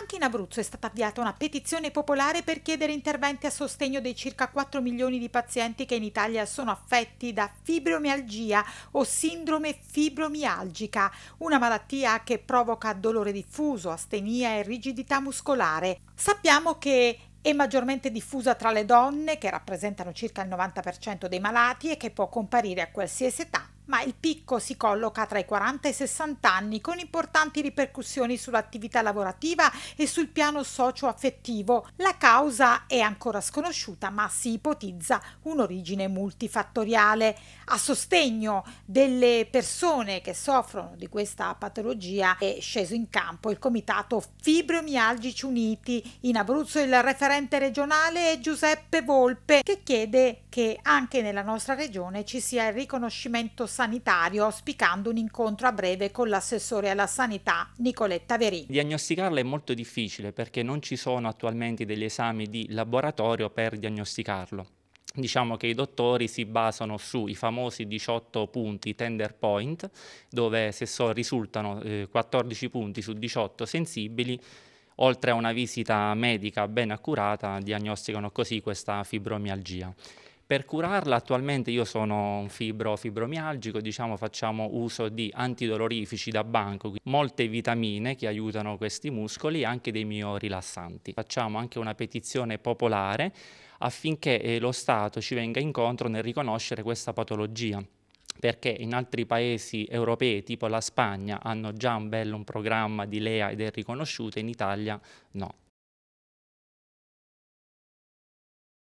Anche in Abruzzo è stata avviata una petizione popolare per chiedere interventi a sostegno dei circa 4 milioni di pazienti che in Italia sono affetti da fibromialgia o sindrome fibromialgica, una malattia che provoca dolore diffuso, astenia e rigidità muscolare. Sappiamo che è maggiormente diffusa tra le donne, che rappresentano circa il 90% dei malati e che può comparire a qualsiasi età ma il picco si colloca tra i 40 e i 60 anni con importanti ripercussioni sull'attività lavorativa e sul piano socio-affettivo. La causa è ancora sconosciuta, ma si ipotizza un'origine multifattoriale. A sostegno delle persone che soffrono di questa patologia è sceso in campo il Comitato Fibromialgici Uniti. In Abruzzo il referente regionale è Giuseppe Volpe che chiede che anche nella nostra regione ci sia il riconoscimento sanitario sanitario auspicando un incontro a breve con l'assessore alla sanità Nicoletta Verini. Diagnosticarla è molto difficile perché non ci sono attualmente degli esami di laboratorio per diagnosticarlo diciamo che i dottori si basano sui famosi 18 punti tender point, dove se so, risultano eh, 14 punti su 18 sensibili, oltre a una visita medica ben accurata, diagnosticano così questa fibromialgia. Per curarla attualmente io sono un fibro fibromialgico, diciamo facciamo uso di antidolorifici da banco, molte vitamine che aiutano questi muscoli e anche dei miorilassanti. Facciamo anche una petizione popolare affinché eh, lo Stato ci venga incontro nel riconoscere questa patologia perché in altri paesi europei, tipo la Spagna, hanno già un bello un programma di LEA ed è riconosciuto, in Italia no.